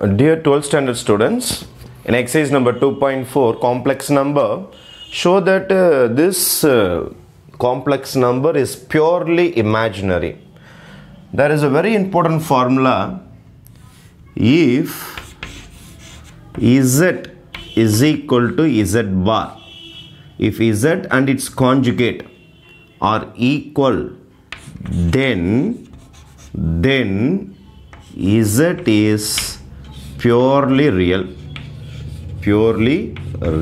Dear 12th standard students, in exercise number 2.4 complex number, show that uh, this uh, complex number is purely imaginary. There is a very important formula if z is equal to z bar, if z and its conjugate are equal, then then z is purely real purely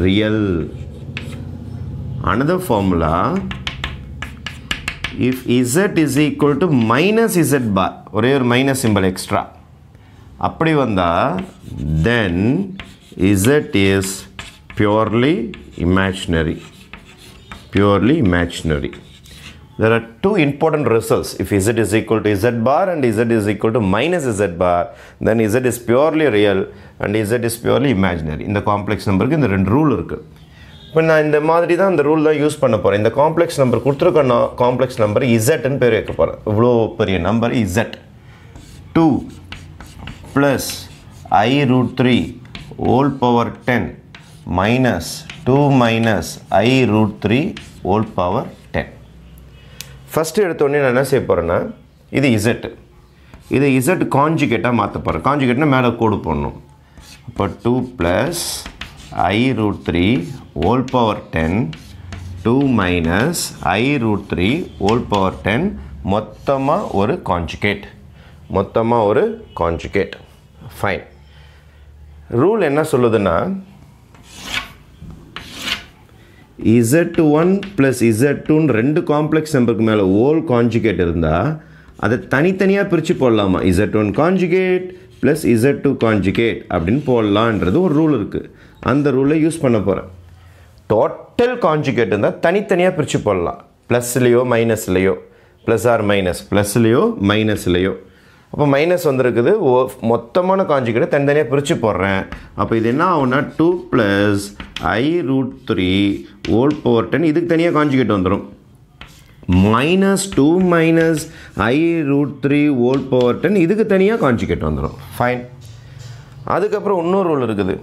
real another formula if z is equal to minus z bar ஒரே ஒரு minus simple extra அப்படி வந்தால் தென் z is purely imaginary purely imaginary there are two important results. If z is equal to z bar and z is equal to minus z bar, then z is purely real and z is purely imaginary. இந்த complex நம்பருக்கு இந்த ரெண்டு rule இருக்குது இப்போ நான் இந்த மாதிரி தான் இந்த ரூல் தான் யூஸ் பண்ண போகிறேன் இந்த காம்ப்ளெக்ஸ் நம்பர் கொடுத்துருக்க நான் காம்ப்ளெக்ஸ் நம்பர் இசட்னு பேர் வைக்க போகிறேன் இவ்வளோ பெரிய number z two plus i root three whole power ten minus two minus i root three whole power first எடுத்தோடனே நான் என்ன செய்ய போகிறேன்னா இது இசட்டு இது இசட் காஞ்சுகேட்டாக மாற்ற போகிறேன் காஞ்சுகேட்னா மேலே கோடு போடணும் இப்போ two plus i root three whole power ten two minus i root three whole power ten மொத்தமாக ஒரு காஞ்சுகேட் மொத்தமாக ஒரு காஞ்சுகேட் ஃபைன் ரூல் என்ன சொல்லுதுன்னா இசட் ஒன் ப்ளஸ் இசட் டூன்னு ரெண்டு காம்ப்ளெக்ஸ் நம்பருக்கு மேலே ஓல் கான்ஜுகேட் இருந்தால் அதை தனித்தனியாக பிரித்து போடலாமா z one conjugate plus z two conjugate அப்படின்னு போடலான்றது ஒரு ரூல் இருக்குது அந்த ரூலை யூஸ் பண்ண போகிறேன் டோட்டல் கான்ஜுகேட் இருந்தால் தனித்தனியாக பிரித்து போடலாம் ப்ளஸ்லேயோ மைனஸ்லேயோ ப்ளஸ் ஆர் மைனஸ் ப்ளஸ்லேயோ மைனஸ்லேயோ அப்போ மைனஸ் வந்திருக்குது ஓ மொத்தமான காஞ்சுகிட்ட தனித்தனியாக பிரித்து போடுறேன் அப்போ இது என்ன ஆகும்னா two plus i root three whole power ten இதுக்கு தனியாக காஞ்சிக்கிட்டு வந்துடும் minus two minus i root three whole power ten இதுக்கு தனியாக காஞ்சிக்கிட்டு வந்துடும் ஃபைன் அதுக்கப்புறம் இன்னொரு ரூல் இருக்குது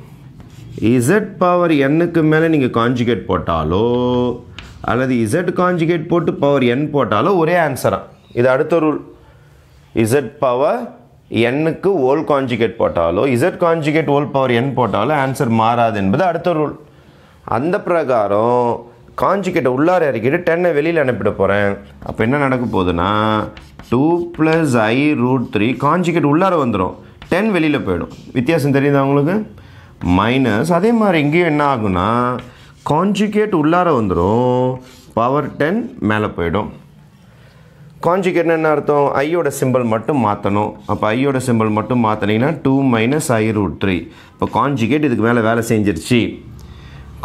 இசட் பவர் என்னுக்கு மேலே நீங்கள் காஞ்சிகேட் போட்டாலோ அல்லது இசட் காஞ்சிகேட் போட்டு பவர் என் போட்டாலோ ஒரே ஆன்சராக இது அடுத்த ரூல் இசட் பவர் எண்ணுக்கு ஓல் கான்ஜிகேட் போட்டாலோ z conjugate whole power n போட்டாலோ ஆன்சர் மாறாது என்பது அடுத்த ரூல் அந்த பிரகாரம் காஞ்சுகேட்டை உள்ளார இறக்கிட்டு டென்னை வெளியில் அனுப்பிட போகிறேன் அப்போ என்ன நடக்க போகுதுன்னா two plus i root three conjugate உள்ளார வந்துடும் டென் வெளியில் போயிடும் வித்தியாசம் தெரியுதா அவங்களுக்கு மைனஸ் அதே மாதிரி இங்கேயும் என்ன ஆகுனா காஞ்சுகேட் உள்ளார வந்துடும் பவர் டென் மேலே போயிடும் காஞ்சிகேட்னா என்ன அர்த்தம் ஐயோட சிம்பிள் மட்டும் மாற்றணும் அப்போ ஐயோட சிம்பிள் மட்டும் மாற்றினீங்கன்னா two minus i root three இப்போ காஞ்சிகேட் இதுக்கு மேலே வேலை செஞ்சிருச்சு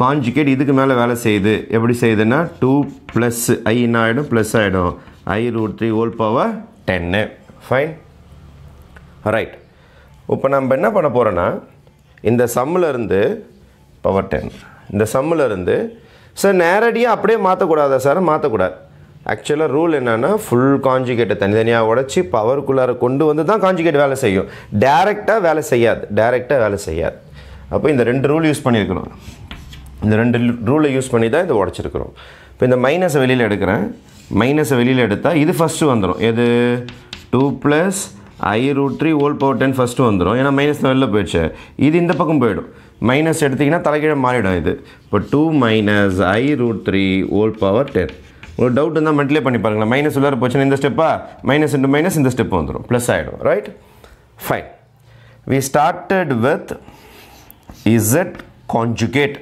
காஞ்சிகேட் இதுக்கு மேலே வேலை செய்யுது எப்படி செய்யுதுன்னா டூ ப்ளஸ் ஐ என்ன ஆகிடும் ப்ளஸ் ஆகிடும் i root three whole power டென்னு ஃபைன் ரைட் இப்போ நம்ம என்ன பண்ண போகிறோன்னா இந்த சம்மிலேருந்து பவர் டென் இந்த சம்மிலேருந்து சார் நேரடியாக அப்படியே மாற்றக்கூடாதா சார் மாற்றக்கூடாது ஆக்சுவலாக ரூல் என்னென்னா ஃபுல் காஞ்சிகேட்டை தனித்தனியாக உடச்சி பவருக்குள்ளார கொண்டு வந்து தான் காஞ்சிகேட் வேலை செய்யும் டேரெக்டாக வேலை செய்யாது டேரெக்டாக வேலை செய்யாது அப்போ இந்த ரெண்டு ரூல் யூஸ் பண்ணியிருக்கிறோம் இந்த ரெண்டு ரூலை யூஸ் பண்ணி தான் இதை உடச்சிருக்கிறோம் இப்போ இந்த மைனஸை வெளியில் எடுக்கிறேன் மைனஸை வெளியில் எடுத்தால் இது ஃபஸ்ட்டு வந்துடும் எது two plus i root three whole power ten first வந்துடும் ஏன்னா மைனஸ் வெளில போயிடுச்சு இது இந்த பக்கம் போயிடும் மைனஸ் எடுத்திங்கன்னா தலைகீழே மாறிடும் இது இப்போ two minus i root three whole power ten ஒரு டவுட் இருந்தால் மென்டலே பண்ணி பாருங்களேன் மைனஸ் உள்ளார போச்சுன்னா இந்த ஸ்டெப்பா மைனஸ் இன்ட்டு மைனஸ் இந்த ஸ்டெப் வந்துடும் ப்ளஸ் ஆகிடும் right fine we started with z conjugate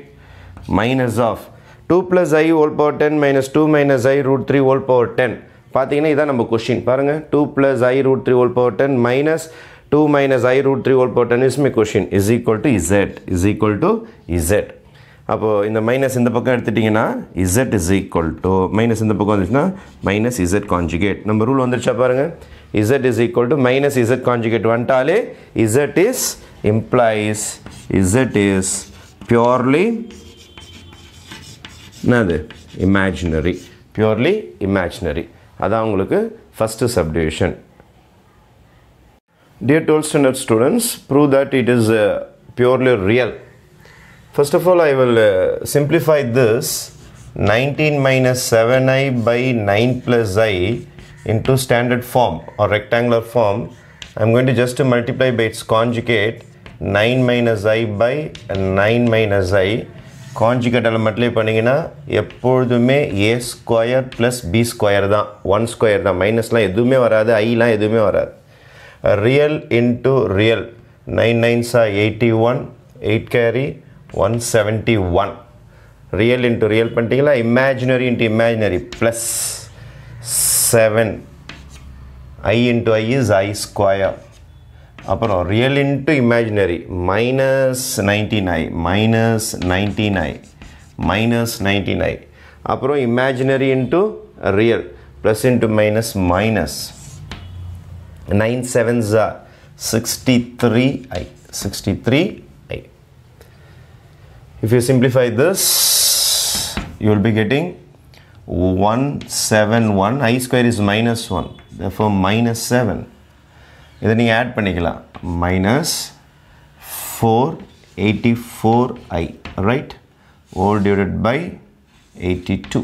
minus of two plus i whole power ten minus two minus i root three whole power ten பார்த்தீங்கன்னா இதான் நம்ம கொஷின் பாருங்கள் two plus i root three whole power ten minus two minus i root three whole power ten is my question is equal to z is equal to z அப்போது இந்த minus இந்த பக்கம் எடுத்துட்டிங்கன்னா z is equal to minus இந்த பக்கம் வந்துச்சுன்னா minus z conjugate நம்ம rule வந்துருச்சா பாருங்கள் z is equal to minus z conjugate வந்துட்டாலே z is implies z is purely என்னது இமேஜினரி பியோர்லி இமேஜினரி அதான் உங்களுக்கு first subdivision dear twelfth standard students prove that it is purely real First of all, I will uh, simplify this 19 minus 7i by 9 plus i into standard form or rectangular form. I'm going to just to multiply by its conjugate 9 minus i by 9 minus i. conjugate element பண்ணிங்கன்னா எப்பொழுதுமே A square plus B square தான் one square தான் மைனஸ்லாம் எதுவுமே வராது ஐலாம் எதுவுமே வராது real இன்ட்டு ரியல் நைன் நைன்ஸா eighty one eight carry one seventy one real into real பண்ணிட்டீங்களா imaginary into imaginary plus seven i into i is i square அப்புறம் real into imaginary minus ninety i minus ninety nine minus ninety nine அப்புறம் imaginary into real plus into minus minus nine செவன்ஸா sixty three i sixty three If you simplify this, you will be getting 171. i square is minus 1. Therefore, minus 7. Then you add panicula. Minus 484i. Right? All divided by 82.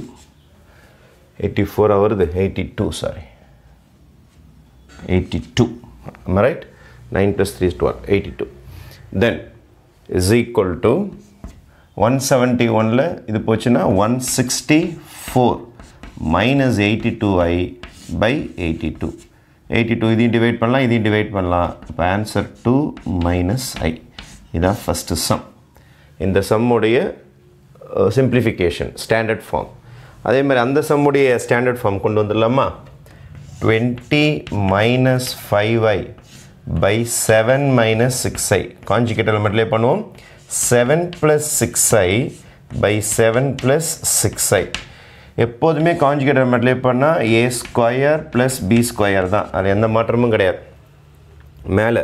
84 over the 82, sorry. 82. Am I right? 9 plus 3 is 12. 82. Then is equal to one ஒனில் இது போச்சுன்னா one sixty four minus eighty two i by eighty two eighty two இதையும் divide பண்ணலாம் இதையும் divide பண்ணலாம் இப்போ answer two minus ஐ இதான் first sum இந்த சம்முடைய uh, simplification ஸ்டாண்டர்ட் ஃபார்ம் அதே மாதிரி அந்த சம்முடைய ஸ்டாண்டர்ட் ஃபார்ம் கொண்டு வந்துடலாமா twenty minus five i by seven minus six i conjugate பண்ணுவோம் seven plus six i by seven plus six i எப்போதுமே காஞ்சுகேட்டர் மெட்லே பண்ணால் A square plus B square தான் அது எந்த மாற்றமும் கிடையாது மேலே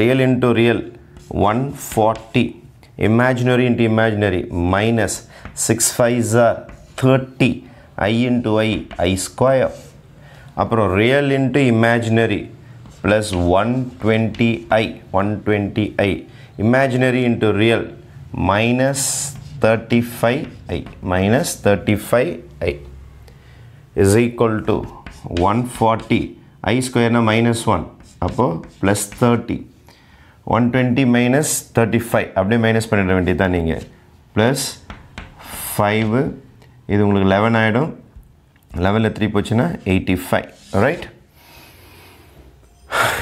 real into real one forty imaginary into imaginary minus six five ஜார் thirty i into i i square அப்புறம் real into imaginary plus one twenty i one twenty i imaginary into real minus 35i minus 35i is equal to 140 i square na minus 1 அப்போ plus 30 120 minus 35 அப்படி minus பண்ணிட வேண்டித்தான் தான் நீங்கள் plus five இது உங்களுக்கு 11 ஆகிடும் 11ல 3 போச்சுன்னா எயிட்டி ஃபைவ் ரைட்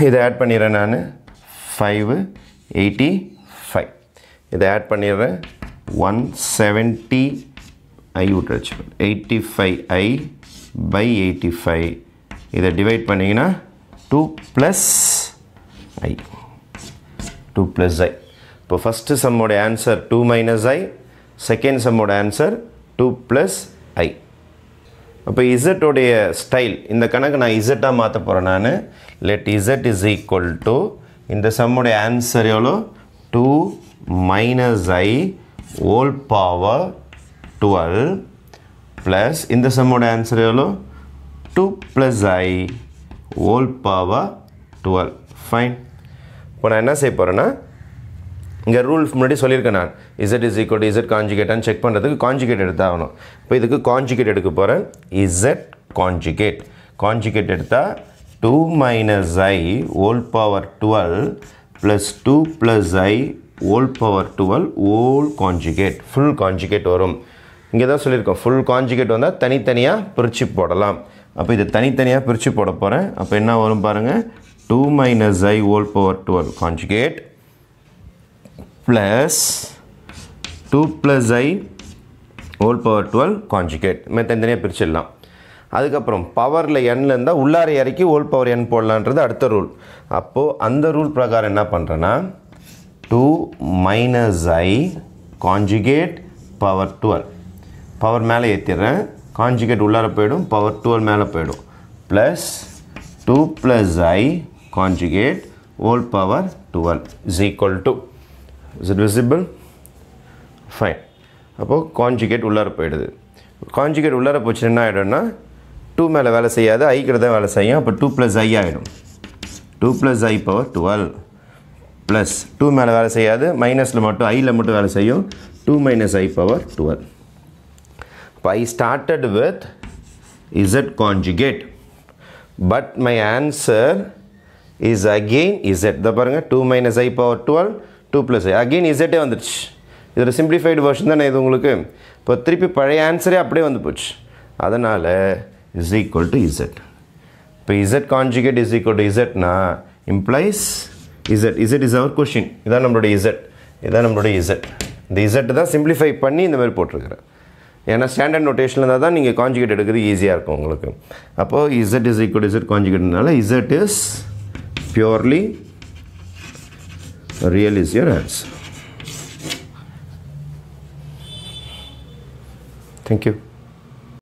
இதை ஆட் பண்ணிடுறேன் நான் எயிட்டி ஃபைவ் இதை ஆட் பண்ணிடுறேன் ஒன் செவன்ட்டி ஐ விட்டுருச்சு eighty five i by eighty five இதை டிவைட் பண்ணிங்கன்னா two plus i two plus i இப்போ ஃபஸ்ட்டு சம்மோட answer two minus i second சம்மோட ஆன்சர் டூ ப்ளஸ் ஐ அப்போ இசட்டோடைய ஸ்டைல் இந்த கணக்கு நான் இசட்டாக மாற்ற போகிறேன் நான் let Z is equal to இந்த சம்முடைய ஆன்சர் எவ்வளோ two minus i whole power twelve plus இந்த சம்மோட ஆன்சர் எவ்வளோ two plus i whole power twelve fine இப்போ நான் என்ன செய்ய போகிறேன்னா இங்கே ரூல் முன்னாடி சொல்லியிருக்கேன் நான் z is equal to z காஞ்சிகேட்டான்னு செக் பண்ணுறதுக்கு காஞ்சிகேட் எடுத்தாகணும் இப்போ இதுக்கு காஞ்சிகேட் எடுக்க போகிறேன் இசட் காஞ்சிகேட் காஞ்சிகேட் எடுத்தால் two minus i whole power twelve plus two plus i whole power twelve whole conjugate full conjugate வரும் இங்கே தான் சொல்லியிருக்கோம் ஃபுல் காஞ்சிகேட் வந்தால் தனித்தனியாக பிரித்து போடலாம் அப்போ இது தனித்தனியாக பிரித்து போட போகிறேன் அப்போ என்ன வரும் பாருங்கள் two minus i whole power twelve conjugate plus two plus i whole power twelve conjugate தனித்தனியாக பிரிச்சிடலாம் அதுக்கப்புறம் பவரில் எண்ணில் இருந்தால் உள்ளார இறக்கி ஓல் பவர் எண் போடலான்றது அடுத்த ரூல் அப்போது அந்த ரூல் பிரகாரம் என்ன பண்ணுறேன்னா two minus i conjugate power twelve power மேலே ஏற்றிடுறேன் கான்ஜுகேட் உள்ளார போயிடும் பவர் டுவெல் மேலே போயிடும் plus two plus i conjugate whole power twelve is equal to is it visible fine அப்போது கான்ஜுகேட் உள்ளார போயிடுது கான்ஜுகேட் உள்ளார போச்சுன்னா என்ன ஆகிடும்னா டூ மேலே வேலை செய்யாது ஐ கிட்ட தான் வேலை செய்யும் அப்போ டூ ப்ளஸ் ஐ ஆகிடும் two plus i power twelve plus two மேலே வேலை செய்யாது மைனஸில் மட்டும் ஐயில் மட்டும் வேலை செய்யும் two minus i power twelve இப்போ I started with z conjugate but my answer is again z இதை பாருங்கள் two minus i power twelve two plus i again இசட்டே வந்துடுச்சு இதில் சிம்பிளிஃபைடு வெர்ஷன் தானே இது உங்களுக்கு இப்போ திருப்பி பழைய ஆன்சரே அப்படியே வந்து போச்சு அதனால் இஸ் ஈக்குவல் டு இசட் இப்போ z conjugate is equal to இசட்னா implies z z is our question இதான் நம்மளுடைய இசட் இதான் நம்மளுடைய இசட் இந்த இசட் தான் சிம்பிளிஃபை பண்ணி இந்த மாதிரி போட்டிருக்கிறேன் ஏன்னா ஸ்டாண்டர்ட் நோட்டேஷனில் இருந்தால் தான் நீங்கள் காஞ்சுகேட் எடுக்கிறது ஈஸியாக இருக்கும் உங்களுக்கு அப்போது இசட் இஸ் ஈக்குவல் இசட் காஞ்சுகேட்னால z is purely real is your answer thank you